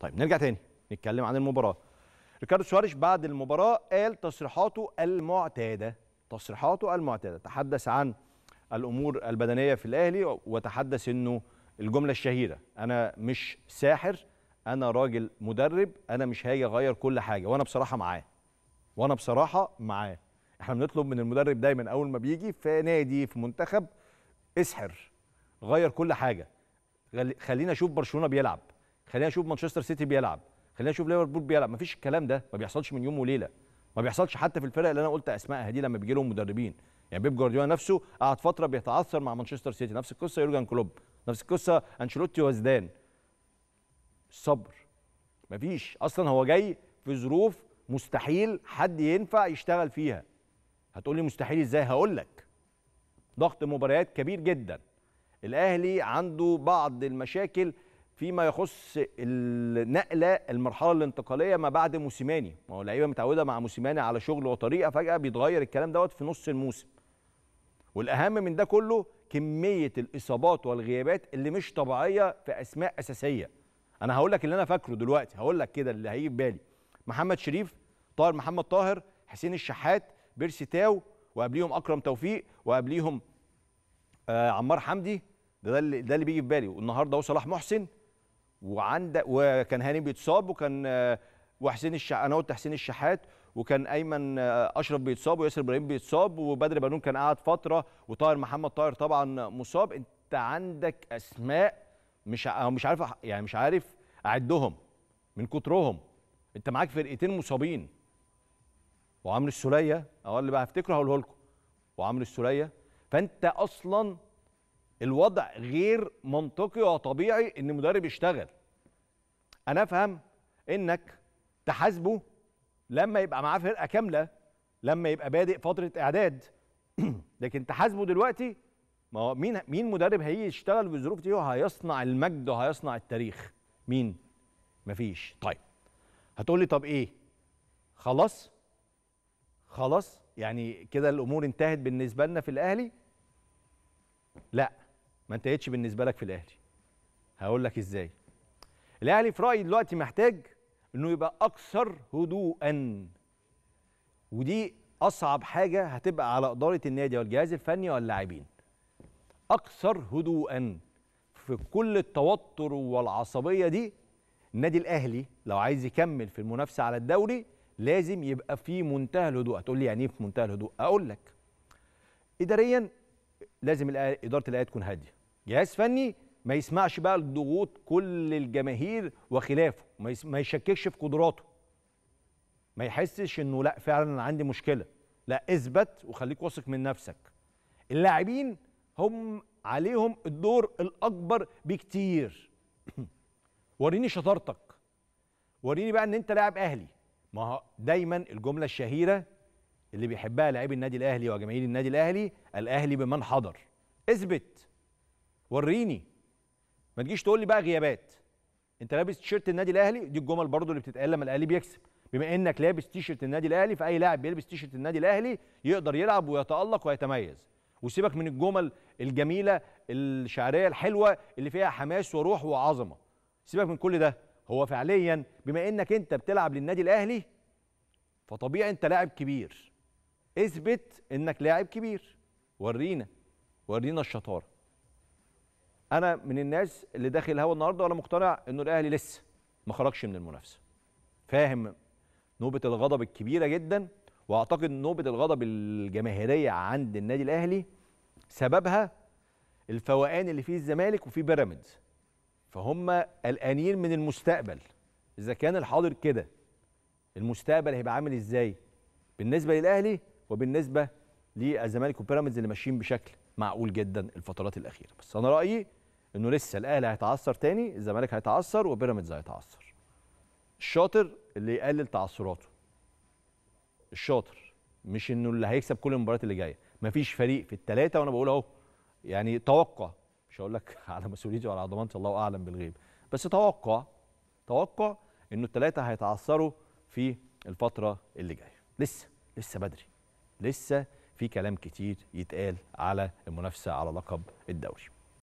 طيب نرجع تاني نتكلم عن المباراه ريكاردو سواريش بعد المباراه قال تصريحاته المعتاده تصريحاته المعتاده تحدث عن الامور البدنيه في الاهلي وتحدث انه الجمله الشهيره انا مش ساحر انا راجل مدرب انا مش هاجي اغير كل حاجه وانا بصراحه معاه وانا بصراحه معاه احنا بنطلب من المدرب دايما اول ما بيجي في نادي في منتخب اسحر غير كل حاجه خلينا اشوف برشلونه بيلعب خلينا نشوف مانشستر سيتي بيلعب خلينا نشوف ليفربول بيلعب مفيش الكلام ده ما بيحصلش من يوم وليله ما بيحصلش حتى في الفرق اللي انا قلت اسمائها دي لما بيجي لهم مدربين يعني بيب جوارديولا نفسه قعد فتره بيتعثر مع مانشستر سيتي نفس القصه يورجن كلوب نفس القصه انشيلوتي وزدان الصبر مفيش اصلا هو جاي في ظروف مستحيل حد ينفع يشتغل فيها هتقول لي مستحيل ازاي هقول لك ضغط مباريات كبير جدا الاهلي عنده بعض المشاكل فيما يخص النقله المرحله الانتقاليه ما بعد موسيماني ما هو اللعيبه متعوده مع موسيماني على شغل وطريقه فجاه بيتغير الكلام دوت في نص الموسم والاهم من ده كله كميه الاصابات والغيابات اللي مش طبيعيه في اسماء اساسيه انا هقول لك اللي انا فاكره دلوقتي هقول لك كده اللي هيجي في بالي محمد شريف طاهر محمد طاهر حسين الشحات بيرسي تاو وقبليهم اكرم توفيق وقبليهم آه عمار حمدي ده ده اللي, ده اللي بيجي في بالي والنهارده اهو صلاح محسن وعندك وكان هاني بيتصاب وكان آه، وحسين الش انا قلت حسين الشحات وكان ايمن آه، اشرف بيتصاب وياسر ابراهيم بيتصاب وبدر بنون كان قعد فتره وطاهر محمد طاهر طبعا مصاب انت عندك اسماء مش او مش عارف يعني مش عارف اعدهم من كترهم انت معاك فرقتين مصابين وعمرو السوليه اه اللي بقى هفتكره هقوله لكم وعمرو السوليه فانت اصلا الوضع غير منطقي وطبيعي ان مدرب يشتغل انا افهم انك تحاسبه لما يبقى معاه فرقه كامله لما يبقى بادئ فتره اعداد لكن تحاسبه دلوقتي ما هو مين مين مدرب هيجي يشتغل بالظروف دي وهيصنع المجد وهيصنع التاريخ مين مفيش طيب هتقول لي طب ايه خلاص خلاص يعني كده الامور انتهت بالنسبه لنا في الاهلي لا ما انتهتش بالنسبه لك في الاهلي هقول لك ازاي الاهلي في رايي دلوقتي محتاج انه يبقى اكثر هدوءا ودي اصعب حاجه هتبقى على اداره النادي والجهاز الفني واللاعبين اكثر هدوءا في كل التوتر والعصبيه دي النادي الاهلي لو عايز يكمل في المنافسه على الدوري لازم يبقى في منتهى الهدوء هتقول لي يعني ايه في منتهى الهدوء اقول لك اداريا لازم اداره الاهلي تكون هاديه جهاز فني ما يسمعش بقى لضغوط كل الجماهير وخلافه ما يشككش في قدراته ما يحسش انه لا فعلا عندي مشكله لا اثبت وخليك واثق من نفسك اللاعبين هم عليهم الدور الاكبر بكتير وريني شطارتك وريني بقى ان انت لاعب اهلي ما دايما الجمله الشهيره اللي بيحبها لاعبي النادي الاهلي وجماهير النادي الاهلي الاهلي بمن حضر اثبت وريني ما تجيش تقول لي بقى غيابات انت لابس تيشيرت النادي الاهلي دي الجمل برضو اللي بتتقال لما الاهلي بيكسب بما انك لابس تيشيرت النادي الاهلي فاي لاعب بيلبس تيشيرت النادي الاهلي يقدر يلعب ويتالق ويتميز وسيبك من الجمل الجميله الشعريه الحلوه اللي فيها حماس وروح وعظمه سيبك من كل ده هو فعليا بما انك انت بتلعب للنادي الاهلي فطبيعي انت لاعب كبير اثبت انك لاعب كبير ورينا ورينا الشطاره انا من الناس اللي داخل الهوا النهارده وانا مقتنع انه الاهلي لسه ما خرجش من المنافسه فاهم نوبه الغضب الكبيره جدا واعتقد نوبه الغضب الجماهيريه عند النادي الاهلي سببها الفوقان اللي فيه الزمالك وفيه بيراميدز فهم قلقانين من المستقبل اذا كان الحاضر كده المستقبل هيبقى عامل ازاي بالنسبه للاهلي وبالنسبه للزمالك وبيراميدز اللي ماشيين بشكل معقول جدا الفترات الاخيره بس انا رايي انه لسه الاهلي هيتعثر تاني الزمالك هيتعثر وبيراميدز هيتعثر الشاطر اللي يقلل تعثراته الشاطر مش انه اللي هيكسب كل المباريات اللي جايه مفيش فريق في الثلاثه وانا بقول اهو يعني توقع مش هقول لك على مسؤوليتي وعلى ضمانتي الله اعلم بالغيب بس توقع توقع انه الثلاثه هيتعثروا في الفتره اللي جايه لسه لسه بدري لسه في كلام كتير يتقال على المنافسه على لقب الدوري